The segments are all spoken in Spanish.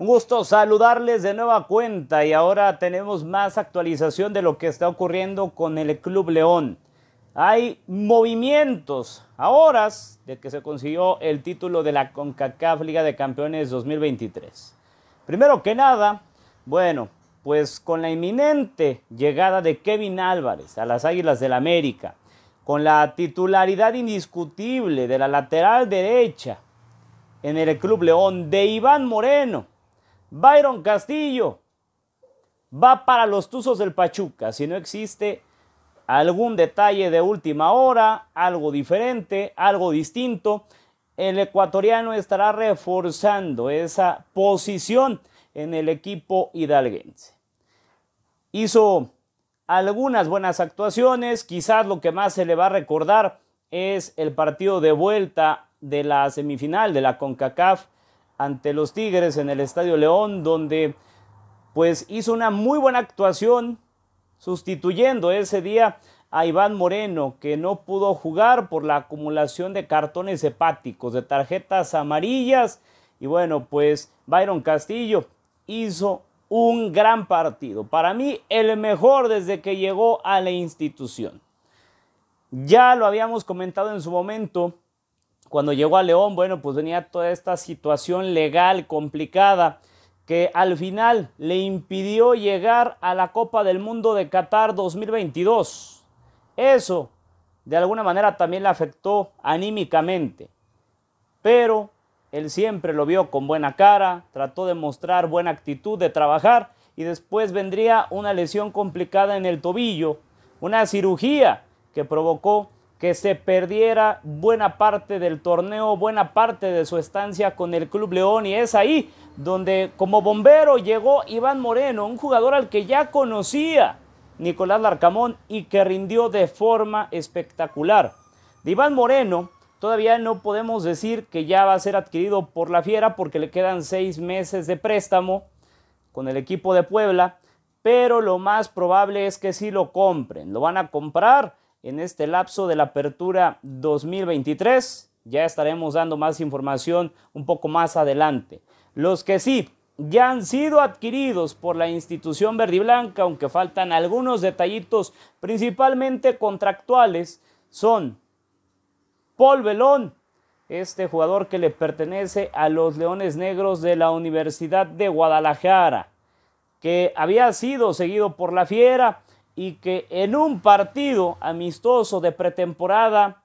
Un gusto saludarles de nueva cuenta y ahora tenemos más actualización de lo que está ocurriendo con el Club León. Hay movimientos ahora horas de que se consiguió el título de la CONCACAF Liga de Campeones 2023. Primero que nada, bueno, pues con la inminente llegada de Kevin Álvarez a las Águilas del América, con la titularidad indiscutible de la lateral derecha en el Club León de Iván Moreno, Byron Castillo va para los Tuzos del Pachuca. Si no existe algún detalle de última hora, algo diferente, algo distinto, el ecuatoriano estará reforzando esa posición en el equipo hidalguense. Hizo algunas buenas actuaciones, quizás lo que más se le va a recordar es el partido de vuelta de la semifinal de la CONCACAF ante los Tigres en el Estadio León, donde pues hizo una muy buena actuación sustituyendo ese día a Iván Moreno, que no pudo jugar por la acumulación de cartones hepáticos, de tarjetas amarillas. Y bueno, pues Byron Castillo hizo un gran partido. Para mí, el mejor desde que llegó a la institución. Ya lo habíamos comentado en su momento, cuando llegó a León, bueno, pues venía toda esta situación legal complicada que al final le impidió llegar a la Copa del Mundo de Qatar 2022. Eso, de alguna manera, también le afectó anímicamente. Pero él siempre lo vio con buena cara, trató de mostrar buena actitud, de trabajar, y después vendría una lesión complicada en el tobillo, una cirugía que provocó que se perdiera buena parte del torneo, buena parte de su estancia con el Club León y es ahí donde como bombero llegó Iván Moreno, un jugador al que ya conocía Nicolás Larcamón y que rindió de forma espectacular. De Iván Moreno todavía no podemos decir que ya va a ser adquirido por la Fiera porque le quedan seis meses de préstamo con el equipo de Puebla, pero lo más probable es que sí lo compren, lo van a comprar en este lapso de la apertura 2023. Ya estaremos dando más información un poco más adelante. Los que sí ya han sido adquiridos por la institución verdiblanca, aunque faltan algunos detallitos principalmente contractuales, son Paul Belón, este jugador que le pertenece a los Leones Negros de la Universidad de Guadalajara, que había sido seguido por la Fiera, y que en un partido amistoso de pretemporada,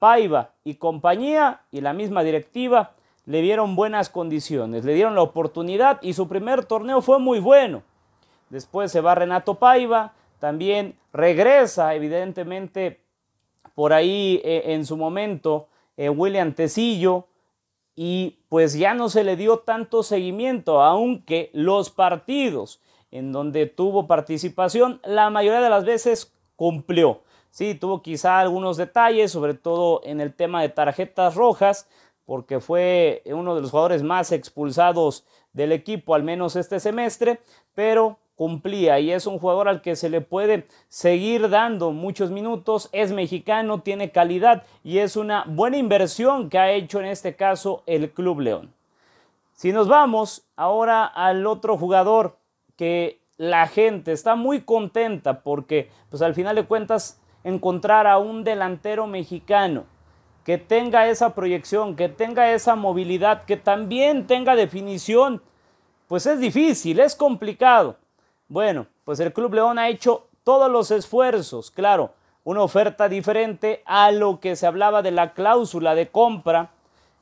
Paiva y compañía y la misma directiva le dieron buenas condiciones, le dieron la oportunidad y su primer torneo fue muy bueno. Después se va Renato Paiva, también regresa evidentemente por ahí eh, en su momento eh, William Tecillo y pues ya no se le dio tanto seguimiento, aunque los partidos en donde tuvo participación, la mayoría de las veces cumplió. Sí, tuvo quizá algunos detalles, sobre todo en el tema de tarjetas rojas, porque fue uno de los jugadores más expulsados del equipo, al menos este semestre, pero cumplía y es un jugador al que se le puede seguir dando muchos minutos, es mexicano, tiene calidad y es una buena inversión que ha hecho en este caso el Club León. Si nos vamos ahora al otro jugador que la gente está muy contenta porque pues al final de cuentas encontrar a un delantero mexicano que tenga esa proyección, que tenga esa movilidad, que también tenga definición, pues es difícil, es complicado. Bueno, pues el Club León ha hecho todos los esfuerzos, claro, una oferta diferente a lo que se hablaba de la cláusula de compra,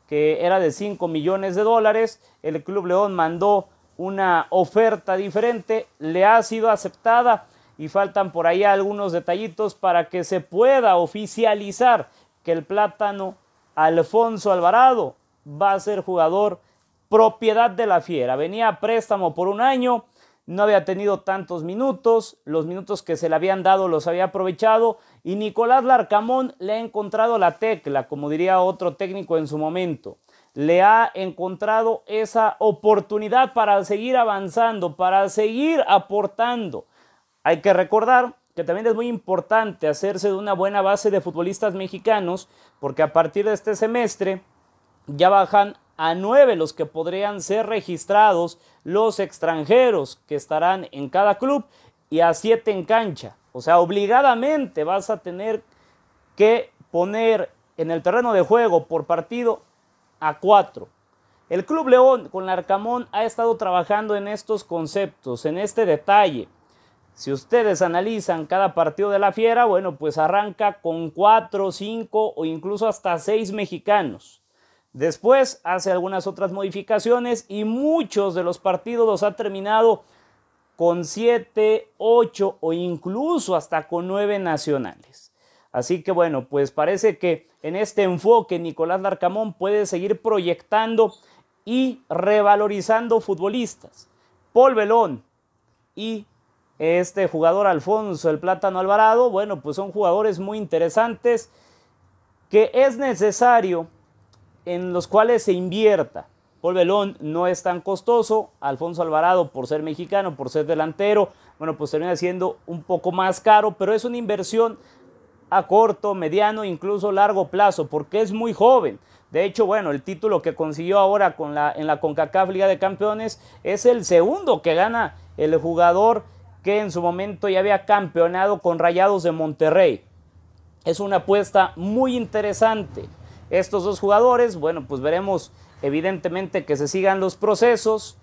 que era de 5 millones de dólares, el Club León mandó una oferta diferente, le ha sido aceptada y faltan por ahí algunos detallitos para que se pueda oficializar que el plátano Alfonso Alvarado va a ser jugador propiedad de la Fiera. Venía a préstamo por un año, no había tenido tantos minutos, los minutos que se le habían dado los había aprovechado y Nicolás Larcamón le ha encontrado la tecla, como diría otro técnico en su momento le ha encontrado esa oportunidad para seguir avanzando, para seguir aportando. Hay que recordar que también es muy importante hacerse de una buena base de futbolistas mexicanos, porque a partir de este semestre ya bajan a nueve los que podrían ser registrados, los extranjeros que estarán en cada club y a siete en cancha. O sea, obligadamente vas a tener que poner en el terreno de juego por partido a 4. El Club León con Arcamón ha estado trabajando en estos conceptos, en este detalle. Si ustedes analizan cada partido de la Fiera, bueno, pues arranca con 4, 5 o incluso hasta 6 mexicanos. Después hace algunas otras modificaciones y muchos de los partidos los ha terminado con siete, ocho o incluso hasta con 9 nacionales. Así que bueno, pues parece que en este enfoque Nicolás Larcamón puede seguir proyectando y revalorizando futbolistas. Paul Belón y este jugador Alfonso el Plátano Alvarado, bueno, pues son jugadores muy interesantes que es necesario en los cuales se invierta. Paul Belón no es tan costoso, Alfonso Alvarado por ser mexicano, por ser delantero, bueno, pues termina siendo un poco más caro, pero es una inversión a corto, mediano, incluso largo plazo, porque es muy joven. De hecho, bueno, el título que consiguió ahora con la, en la CONCACAF Liga de Campeones es el segundo que gana el jugador que en su momento ya había campeonado con Rayados de Monterrey. Es una apuesta muy interesante. Estos dos jugadores, bueno, pues veremos evidentemente que se sigan los procesos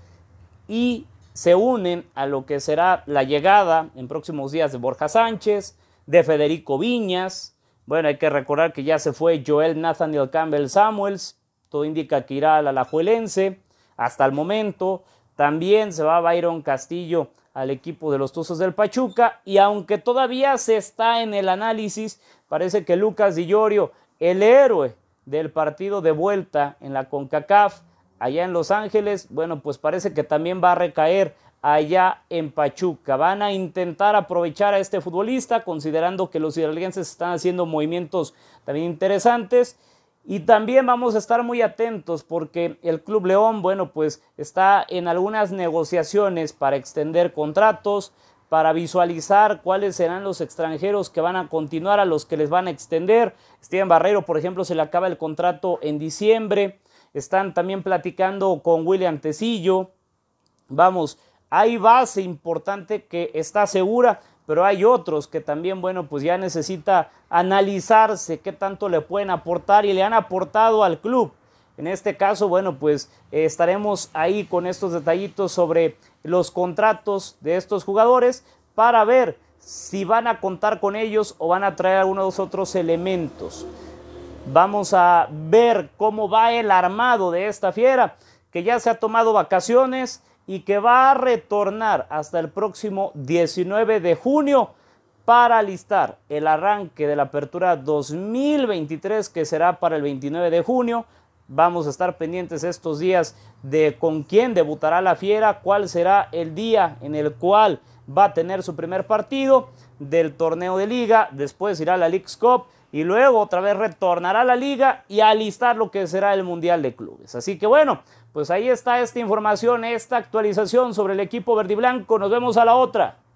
y se unen a lo que será la llegada en próximos días de Borja Sánchez, de Federico Viñas. Bueno, hay que recordar que ya se fue Joel Nathaniel Campbell Samuels. Todo indica que irá al Alajuelense hasta el momento. También se va Byron Castillo al equipo de los Tuzos del Pachuca. Y aunque todavía se está en el análisis, parece que Lucas Di el héroe del partido de vuelta en la CONCACAF, allá en Los Ángeles, bueno, pues parece que también va a recaer allá en Pachuca. Van a intentar aprovechar a este futbolista, considerando que los hidalguenses están haciendo movimientos también interesantes. Y también vamos a estar muy atentos porque el Club León, bueno, pues está en algunas negociaciones para extender contratos, para visualizar cuáles serán los extranjeros que van a continuar, a los que les van a extender. Steven Barrero, por ejemplo, se le acaba el contrato en diciembre. Están también platicando con William Tecillo. Vamos, hay base importante que está segura, pero hay otros que también, bueno, pues ya necesita analizarse qué tanto le pueden aportar y le han aportado al club. En este caso, bueno, pues eh, estaremos ahí con estos detallitos sobre los contratos de estos jugadores para ver si van a contar con ellos o van a traer algunos otros elementos. Vamos a ver cómo va el armado de esta fiera, que ya se ha tomado vacaciones, y que va a retornar hasta el próximo 19 de junio para listar el arranque de la apertura 2023 que será para el 29 de junio. Vamos a estar pendientes estos días de con quién debutará la fiera, cuál será el día en el cual va a tener su primer partido del torneo de liga, después irá a la League Cup y luego otra vez retornará a la liga y a alistar lo que será el Mundial de Clubes. Así que bueno, pues ahí está esta información, esta actualización sobre el equipo verdiblanco. Nos vemos a la otra.